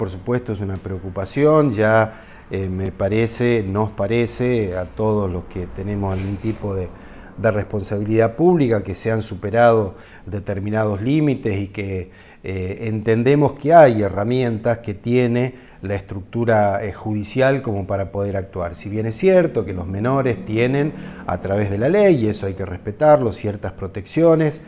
Por supuesto es una preocupación, ya eh, me parece, nos parece a todos los que tenemos algún tipo de, responsabilidad pública, que se han superado determinados límites y que eh, entendemos que hay herramientas que tiene la estructura eh, judicial como para poder actuar. Si bien es cierto que los menores tienen a través de la ley, y eso hay que respetarlo, ciertas protecciones,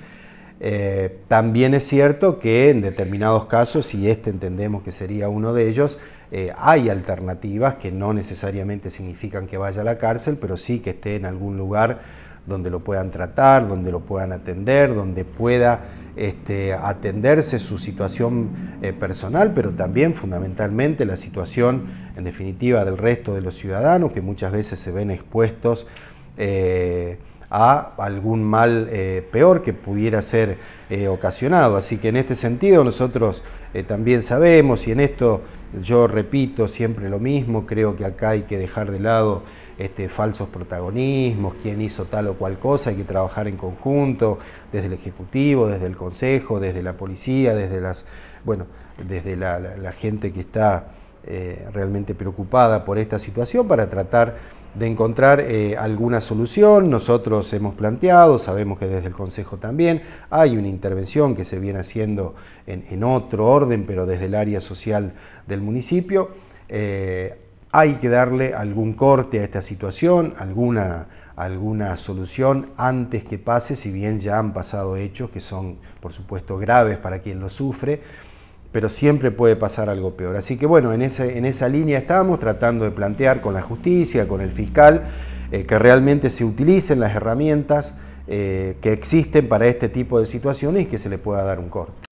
eh, también es cierto que en determinados casos, y este entendemos que sería uno de ellos, eh, hay alternativas que no necesariamente significan que vaya a la cárcel, pero sí que esté en algún lugar donde lo puedan tratar, donde lo puedan atender, donde pueda este, atenderse su situación eh, personal, pero también fundamentalmente la situación, en definitiva, del resto de los ciudadanos que muchas veces se ven expuestos a algún mal eh, peor que pudiera ser eh, ocasionado. Así que en este sentido nosotros eh, también sabemos, y en esto yo repito siempre lo mismo, creo que acá hay que dejar de lado este, falsos protagonismos, quién hizo tal o cual cosa, hay que trabajar en conjunto, desde el Ejecutivo, desde el Consejo, desde la policía, desde las, bueno, desde la, gente que está realmente preocupada por esta situación para tratar de encontrar eh, alguna solución. Nosotros hemos planteado, sabemos que desde el Consejo también hay una intervención que se viene haciendo en, otro orden, pero desde el área social del municipio. Eh, hay que darle algún corte a esta situación, alguna, alguna solución antes que pase, si bien ya han pasado hechos que son, por supuesto, graves para quien lo sufre pero siempre puede pasar algo peor. Así que bueno, en, ese, en esa línea estamos tratando de plantear con la justicia, con el fiscal, eh, que realmente se utilicen las herramientas eh, que existen para este tipo de situaciones y que se le pueda dar un corte.